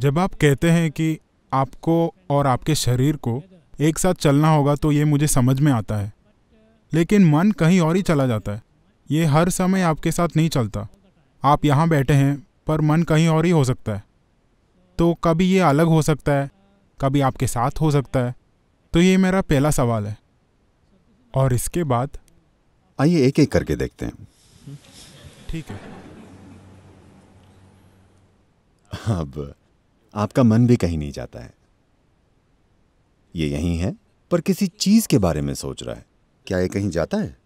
जब आप कहते हैं कि आपको और आपके शरीर को एक साथ चलना होगा तो ये मुझे समझ में आता है लेकिन मन कहीं और ही चला जाता है ये हर समय आपके साथ नहीं चलता आप यहाँ बैठे हैं पर मन कहीं और ही हो सकता है तो कभी ये अलग हो सकता है कभी आपके साथ हो सकता है तो ये मेरा पहला सवाल है और इसके बाद आइए एक एक करके देखते हैं ठीक है अब आपका मन भी कहीं नहीं जाता है ये यहीं है पर किसी चीज के बारे में सोच रहा है क्या ये कहीं जाता है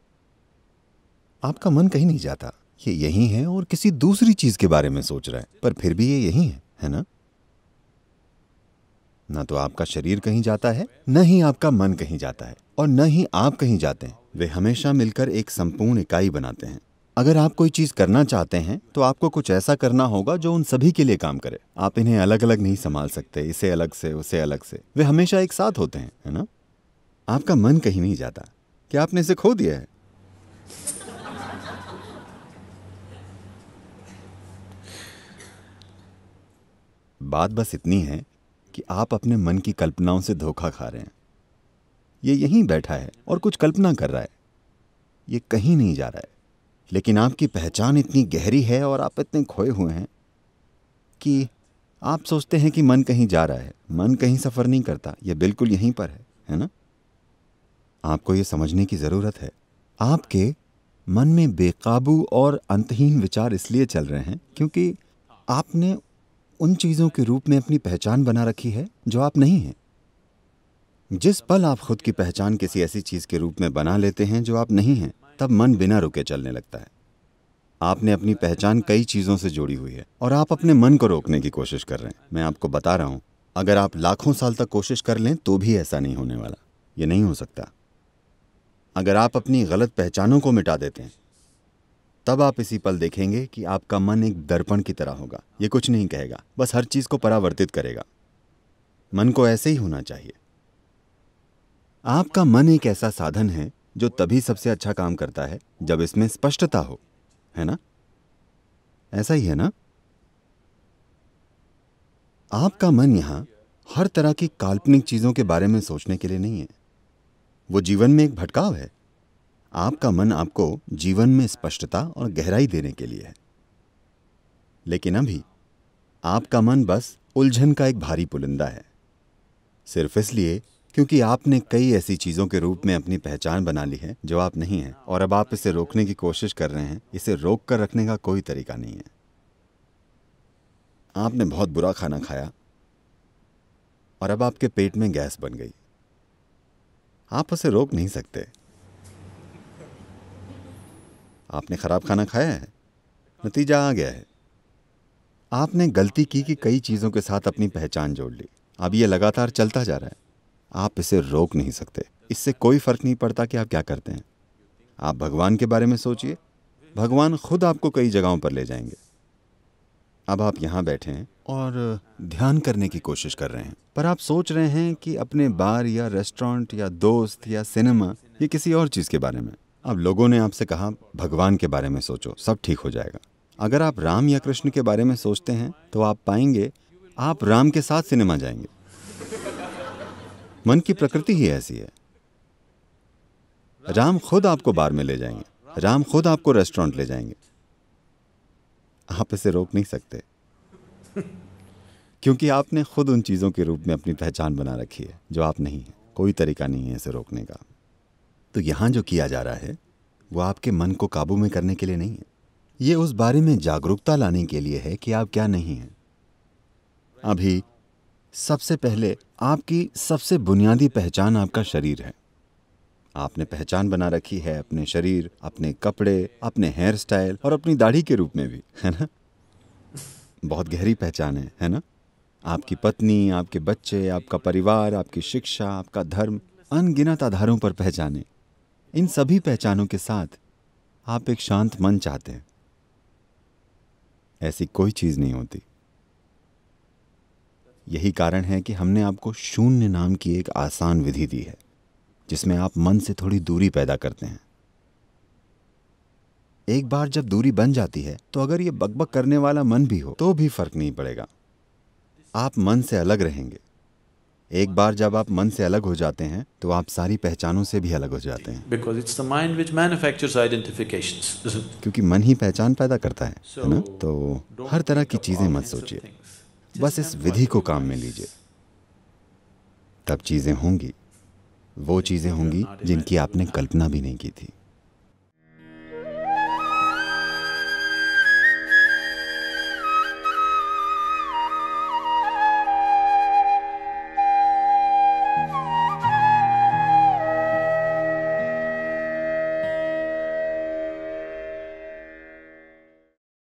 आपका मन कहीं नहीं जाता ये यहीं है और किसी दूसरी चीज के बारे में सोच रहा है पर फिर भी ये यहीं है है ना ना तो आपका शरीर कहीं जाता है न ही आपका मन कहीं जाता है और न ही आप कहीं जाते हैं वे हमेशा मिलकर एक संपूर्ण इकाई बनाते हैं अगर आप कोई चीज़ करना चाहते हैं तो आपको कुछ ऐसा करना होगा जो उन सभी के लिए काम करे आप इन्हें अलग अलग नहीं संभाल सकते इसे अलग से उसे अलग से वे हमेशा एक साथ होते हैं है ना आपका मन कहीं नहीं जाता क्या आपने इसे खो दिया है बात बस इतनी है कि आप अपने मन की कल्पनाओं से धोखा खा रहे हैं ये यहीं बैठा है और कुछ कल्पना कर रहा है ये कहीं नहीं जा रहा है लेकिन आपकी पहचान इतनी गहरी है और आप इतने खोए हुए हैं कि आप सोचते हैं कि मन कहीं जा रहा है मन कहीं सफ़र नहीं करता यह बिल्कुल यहीं पर है है ना आपको ये समझने की ज़रूरत है आपके मन में बेकाबू और अंतहीन विचार इसलिए चल रहे हैं क्योंकि आपने उन चीज़ों के रूप में अपनी पहचान बना रखी है जो आप नहीं हैं जिस पल आप खुद की पहचान किसी ऐसी चीज़ के रूप में बना लेते हैं जो आप नहीं हैं तब मन बिना रुके चलने लगता है आपने अपनी पहचान कई चीज़ों से जोड़ी हुई है और आप अपने मन को रोकने की कोशिश कर रहे हैं मैं आपको बता रहा हूँ अगर आप लाखों साल तक कोशिश कर लें तो भी ऐसा नहीं होने वाला ये नहीं हो सकता अगर आप अपनी गलत पहचानों को मिटा देते हैं तब आप इसी पल देखेंगे कि आपका मन एक दर्पण की तरह होगा ये कुछ नहीं कहेगा बस हर चीज़ को परावर्तित करेगा मन को ऐसे ही होना चाहिए आपका मन एक ऐसा साधन है जो तभी सबसे अच्छा काम करता है जब इसमें स्पष्टता हो है ना ऐसा ही है ना आपका मन यहां हर तरह की काल्पनिक चीजों के बारे में सोचने के लिए नहीं है वो जीवन में एक भटकाव है आपका मन आपको जीवन में स्पष्टता और गहराई देने के लिए है लेकिन अभी आपका मन बस उलझन का एक भारी पुलिंदा है सिर्फ इसलिए क्योंकि आपने कई ऐसी चीजों के रूप में अपनी पहचान बना ली है जो आप नहीं हैं और अब आप इसे रोकने की कोशिश कर रहे हैं इसे रोक कर रखने का कोई तरीका नहीं है आपने बहुत बुरा खाना खाया और अब आपके पेट में गैस बन गई आप उसे रोक नहीं सकते आपने खराब खाना खाया है नतीजा आ गया है आपने गलती की कि कई चीज़ों के साथ अपनी पहचान जोड़ ली अब यह लगातार चलता जा रहा है आप इसे रोक नहीं सकते इससे कोई फर्क नहीं पड़ता कि आप क्या करते हैं आप भगवान के बारे में सोचिए भगवान खुद आपको कई जगहों पर ले जाएंगे अब आप यहाँ बैठे हैं और ध्यान करने की कोशिश कर रहे हैं पर आप सोच रहे हैं कि अपने बार या रेस्टोरेंट या दोस्त या सिनेमा या किसी और चीज़ के बारे में अब लोगों ने आपसे कहा भगवान के बारे में सोचो सब ठीक हो जाएगा अगर आप राम या कृष्ण के बारे में सोचते हैं तो आप पाएंगे आप राम के साथ सिनेमा जाएंगे मन की प्रकृति ही ऐसी है राम खुद आपको बार में ले जाएंगे राम खुद आपको रेस्टोरेंट ले जाएंगे आप इसे रोक नहीं सकते क्योंकि आपने खुद उन चीज़ों के रूप में अपनी पहचान बना रखी है जो आप नहीं है कोई तरीका नहीं है इसे रोकने का तो यहां जो किया जा रहा है वो आपके मन को काबू में करने के लिए नहीं है ये उस बारे में जागरूकता लाने के लिए है कि आप क्या नहीं हैं अभी सबसे पहले आपकी सबसे बुनियादी पहचान आपका शरीर है आपने पहचान बना रखी है अपने शरीर अपने कपड़े अपने हेयर स्टाइल और अपनी दाढ़ी के रूप में भी है ना बहुत गहरी पहचान है है ना आपकी पत्नी आपके बच्चे आपका परिवार आपकी शिक्षा आपका धर्म अनगिनत आधारों पर पहचाने इन सभी पहचानों के साथ आप एक शांत मन चाहते हैं ऐसी कोई चीज़ नहीं होती यही कारण है कि हमने आपको शून्य नाम की एक आसान विधि दी है जिसमें आप मन से थोड़ी दूरी पैदा करते हैं एक बार जब दूरी बन जाती है तो अगर ये बकबक करने वाला मन भी हो तो भी फर्क नहीं पड़ेगा आप मन से अलग रहेंगे एक बार जब आप मन से अलग हो जाते हैं तो आप सारी पहचानों से भी अलग हो जाते हैं because it's the mind which manufactures क्योंकि मन ही पहचान पैदा करता है so, है ना तो हर तरह की चीजें मत सोचिए बस इस विधि को काम में लीजिए तब चीज़ें होंगी वो चीज़ें होंगी जिनकी आपने कल्पना भी नहीं की थी